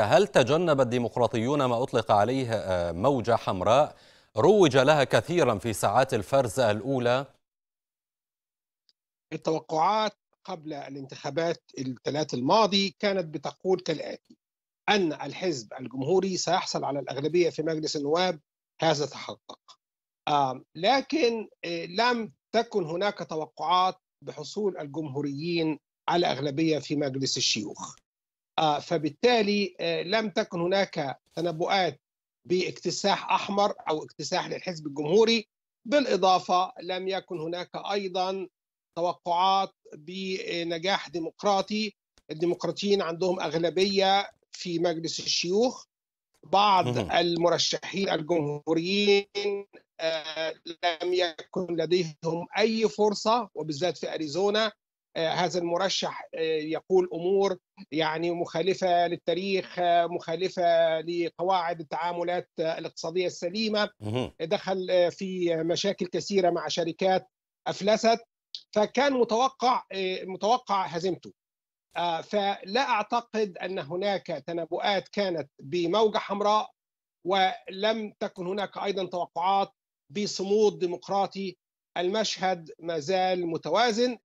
هل تجنب الديمقراطيون ما أطلق عليه آه، موجة حمراء روج لها كثيرا في ساعات الفرزة الأولى؟ التوقعات قبل الانتخابات الثلاث الماضي كانت بتقول كالآتي أن الحزب الجمهوري سيحصل على الأغلبية في مجلس النواب هذا تحقق لكن آه، لم تكن هناك توقعات بحصول الجمهوريين على أغلبية في مجلس الشيوخ آه، فبالتالي آه، لم تكن هناك تنبؤات باكتساح احمر او اكتساح للحزب الجمهوري بالاضافه لم يكن هناك ايضا توقعات بنجاح ديمقراطي الديمقراطيين عندهم اغلبيه في مجلس الشيوخ بعض المرشحين الجمهوريين آه، لم يكن لديهم اي فرصه وبالذات في اريزونا آه، هذا المرشح آه، يقول امور يعني مخالفه للتاريخ آه، مخالفه لقواعد التعاملات الاقتصاديه السليمه دخل في مشاكل كثيره مع شركات افلست فكان متوقع متوقع هزيمته فلا اعتقد ان هناك تنبؤات كانت بموجه حمراء ولم تكن هناك ايضا توقعات بصمود ديمقراطي المشهد ما زال متوازن